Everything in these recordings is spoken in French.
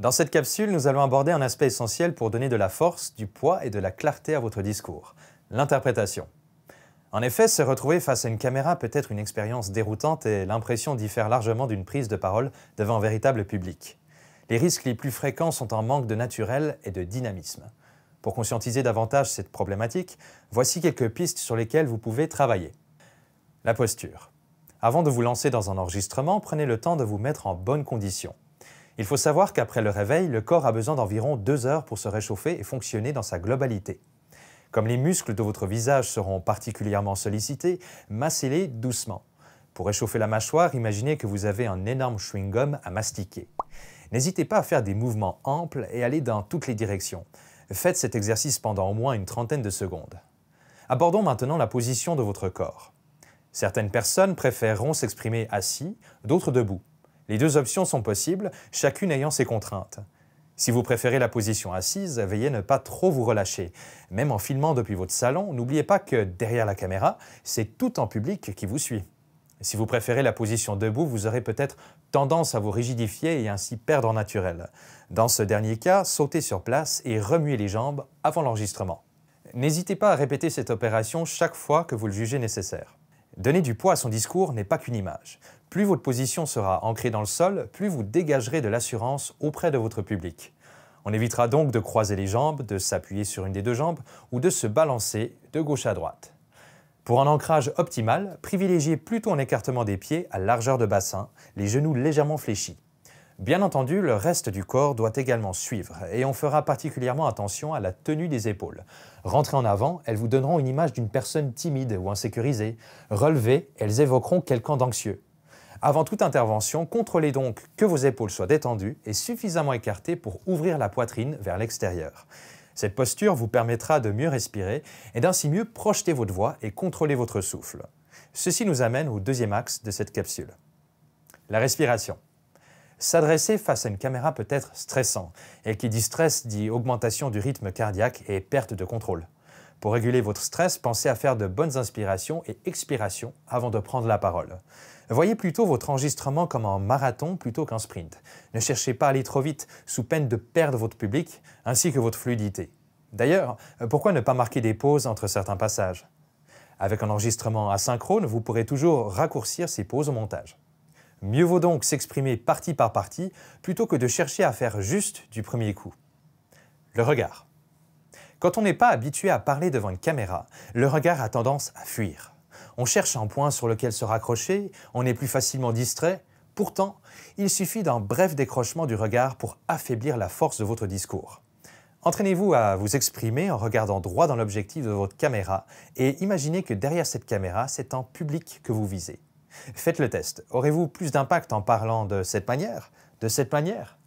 Dans cette capsule, nous allons aborder un aspect essentiel pour donner de la force, du poids et de la clarté à votre discours, l'interprétation. En effet, se retrouver face à une caméra peut être une expérience déroutante et l'impression diffère largement d'une prise de parole devant un véritable public. Les risques les plus fréquents sont un manque de naturel et de dynamisme. Pour conscientiser davantage cette problématique, voici quelques pistes sur lesquelles vous pouvez travailler. La posture. Avant de vous lancer dans un enregistrement, prenez le temps de vous mettre en bonne condition. Il faut savoir qu'après le réveil, le corps a besoin d'environ deux heures pour se réchauffer et fonctionner dans sa globalité. Comme les muscles de votre visage seront particulièrement sollicités, massez-les doucement. Pour réchauffer la mâchoire, imaginez que vous avez un énorme chewing-gum à mastiquer. N'hésitez pas à faire des mouvements amples et aller dans toutes les directions. Faites cet exercice pendant au moins une trentaine de secondes. Abordons maintenant la position de votre corps. Certaines personnes préféreront s'exprimer assis, d'autres debout. Les deux options sont possibles, chacune ayant ses contraintes. Si vous préférez la position assise, veillez ne pas trop vous relâcher. Même en filmant depuis votre salon, n'oubliez pas que derrière la caméra, c'est tout en public qui vous suit. Si vous préférez la position debout, vous aurez peut-être tendance à vous rigidifier et ainsi perdre en naturel. Dans ce dernier cas, sautez sur place et remuez les jambes avant l'enregistrement. N'hésitez pas à répéter cette opération chaque fois que vous le jugez nécessaire. Donner du poids à son discours n'est pas qu'une image. Plus votre position sera ancrée dans le sol, plus vous dégagerez de l'assurance auprès de votre public. On évitera donc de croiser les jambes, de s'appuyer sur une des deux jambes ou de se balancer de gauche à droite. Pour un ancrage optimal, privilégiez plutôt un écartement des pieds à largeur de bassin, les genoux légèrement fléchis. Bien entendu, le reste du corps doit également suivre et on fera particulièrement attention à la tenue des épaules. Rentrées en avant, elles vous donneront une image d'une personne timide ou insécurisée. Relevées, elles évoqueront quelqu'un d'anxieux. Avant toute intervention, contrôlez donc que vos épaules soient détendues et suffisamment écartées pour ouvrir la poitrine vers l'extérieur. Cette posture vous permettra de mieux respirer et d'ainsi mieux projeter votre voix et contrôler votre souffle. Ceci nous amène au deuxième axe de cette capsule. La respiration. S'adresser face à une caméra peut être stressant, et qui dit dit augmentation du rythme cardiaque et perte de contrôle. Pour réguler votre stress, pensez à faire de bonnes inspirations et expirations avant de prendre la parole. Voyez plutôt votre enregistrement comme un marathon plutôt qu'un sprint. Ne cherchez pas à aller trop vite, sous peine de perdre votre public ainsi que votre fluidité. D'ailleurs, pourquoi ne pas marquer des pauses entre certains passages Avec un enregistrement asynchrone, vous pourrez toujours raccourcir ces pauses au montage. Mieux vaut donc s'exprimer partie par partie plutôt que de chercher à faire juste du premier coup. Le regard. Quand on n'est pas habitué à parler devant une caméra, le regard a tendance à fuir. On cherche un point sur lequel se raccrocher, on est plus facilement distrait. Pourtant, il suffit d'un bref décrochement du regard pour affaiblir la force de votre discours. Entraînez-vous à vous exprimer en regardant droit dans l'objectif de votre caméra et imaginez que derrière cette caméra, c'est un public que vous visez. Faites le test. Aurez-vous plus d'impact en parlant de cette manière, de cette manière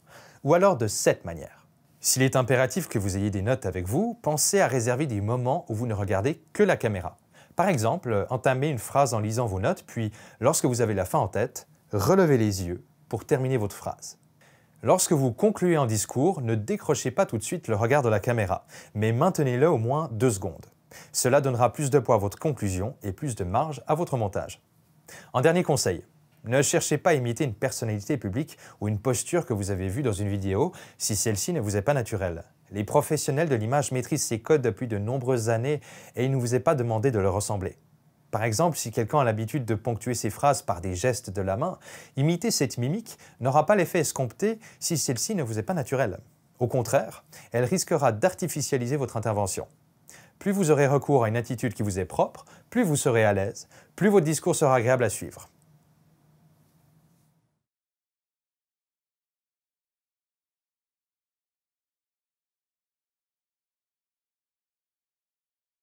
ou alors de cette manière s'il est impératif que vous ayez des notes avec vous, pensez à réserver des moments où vous ne regardez que la caméra. Par exemple, entamez une phrase en lisant vos notes, puis lorsque vous avez la fin en tête, relevez les yeux pour terminer votre phrase. Lorsque vous concluez un discours, ne décrochez pas tout de suite le regard de la caméra, mais maintenez-le au moins deux secondes. Cela donnera plus de poids à votre conclusion et plus de marge à votre montage. En dernier conseil, ne cherchez pas à imiter une personnalité publique ou une posture que vous avez vue dans une vidéo si celle-ci ne vous est pas naturelle. Les professionnels de l'image maîtrisent ces codes depuis de nombreuses années et il ne vous est pas demandé de leur ressembler. Par exemple, si quelqu'un a l'habitude de ponctuer ses phrases par des gestes de la main, imiter cette mimique n'aura pas l'effet escompté si celle-ci ne vous est pas naturelle. Au contraire, elle risquera d'artificialiser votre intervention. Plus vous aurez recours à une attitude qui vous est propre, plus vous serez à l'aise, plus votre discours sera agréable à suivre.